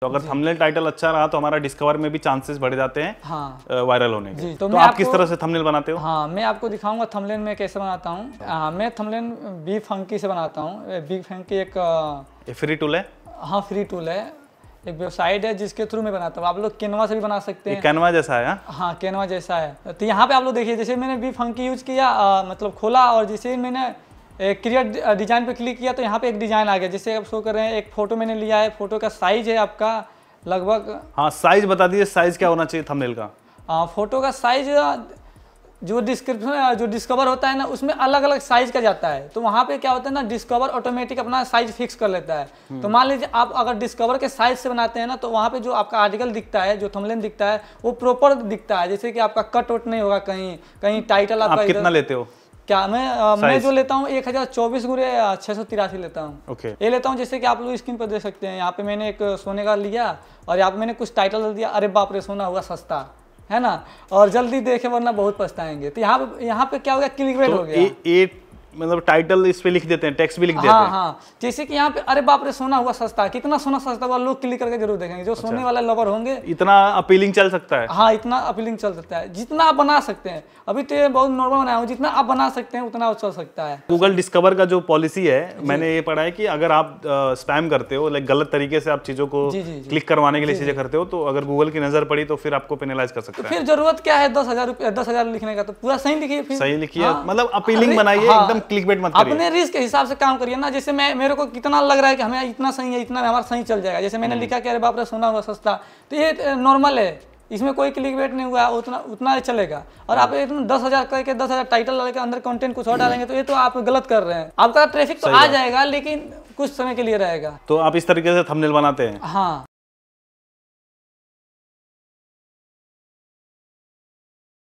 तो अगर thumbnail title अच्छा रहा तो हमारा डिस्कवर में भी चांसेस बढ़ जाते हैं हाँ वायरल होने के तो, तो आप किस तरह से थंबनेल बनाते हो हाँ मैं आपको दिखाऊंगा थंबनेल में कैसे बनाता हूँ अच्छा। हाँ मैं थंबनेल बी फंकी से बनाता हूँ बी फंकी एक फ्री टूल है हाँ फ्री टूल है एक वेबसाइट है जिसके थ्रू मैं बनाता हूँ आप लोग कैनवा से भी बना सकते हैं कैनवा जैसा है हाँ कैनवा हाँ, जैसा है तो यहाँ पे आप लोग देखिए जैसे मैंने बी फंकी यूज किया मतलब खोला और जैसे मैंने क्रिएट डिज़ाइन पे क्लिक किया तो यहाँ पे एक डिज़ाइन आ गया जैसे आप शो कर रहे हैं एक फ़ोटो मैंने लिया है फ़ोटो का साइज़ है आपका लगभग हाँ साइज़ बता दीजिए साइज़ क्या होना चाहिए थंबनेल का आ, फ़ोटो का साइज़ जो डिस्क्रिप्शन जो डिस्कवर होता है ना उसमें अलग अलग साइज का जाता है तो वहाँ पे क्या होता है ना डिस्कवर ऑटोमेटिक अपना साइज फिक्स कर लेता है हम्म। तो मान लीजिए आप अगर डिस्कवर के साइज से बनाते हैं ना तो वहाँ पे जो आपका आर्टिकल दिखता है जो थमलेन दिखता है वो प्रॉपर दिखता है जैसे कि आपका कट वट नहीं होगा कहीं कहीं टाइटल आपका आप कितना लेते हो क्या मैं आ, मैं जो लेता हूँ एक हज़ार चौबीस गुरे छह सौ तिरासी लेता हूँ okay. ये लेता हूँ जैसे कि आप लोग स्क्रीन पर देख सकते हैं यहाँ पे मैंने एक सोने का लिया और यहाँ पे मैंने कुछ टाइटल दे दिया अरे बाप रे सोना हुआ सस्ता है ना और जल्दी देखे वरना बहुत पछताएंगे तो यहाँ पे यहाँ पे क्या हो गया क्लिक तो हो गया एट मतलब टाइटल इस पे लिख देते हैं टेक्स्ट भी लिख देते हाँ, हैं हाँ जैसे कि यहाँ पे अरे बाप रे सोना हुआ सस्ता कितना सोना सस्ता हुआ लोग क्लिक करके जरूर देखेंगे जो अच्छा, सोने वाले लवर होंगे इतना अपीलिंग चल सकता है हाँ इतना अपीलिंग चल सकता है जितना आप बना सकते हैं अभी तो ये बहुत नॉर्मल बनाया हूँ जितना आप बना सकते हैं उतना चल सकता है गूगल डिस्कवर का जो पॉलिसी है मैंने ये पढ़ा है की अगर आप स्पैम करते हो लाइक गलत तरीके से आप चीजों को क्लिक करवाने के लिए चीजें करते हो तो अगर गूगल की नजर पड़ी तो फिर आपको पेनालाइज कर सकते तो हैं फिर जरूरत क्या है दस हजार रुपया दस हजार लिखने का तो पूरा सही लिखिए सही लिखिए हाँ। मतलब अपीलिंग बनाइए हाँ। एकदम क्लिक बेट मत अपने रिस्क के हिसाब से काम करिए ना जैसे मैं मेरे को कितना लग रहा है कि हमें इतना सही है इतना हमारा सही चल जाएगा जैसे मैंने हम्म। लिखा कि अरे बाप सोना हुआ सस्ता तो ये नॉर्मल है इसमें कोई क्लिक बेट नहीं हुआ उतना उतना ही चलेगा और आप एकदम हाँ। दस हजार करके दस हजार टाइटल डाल के अंदर कंटेंट कुछ और डालेंगे तो ये तो आप गलत कर रहे हैं आपका ट्रैफिक तो आ जाएगा लेकिन कुछ समय के लिए रहेगा तो आप इस तरीके से थंबनेल बनाते हैं हाँ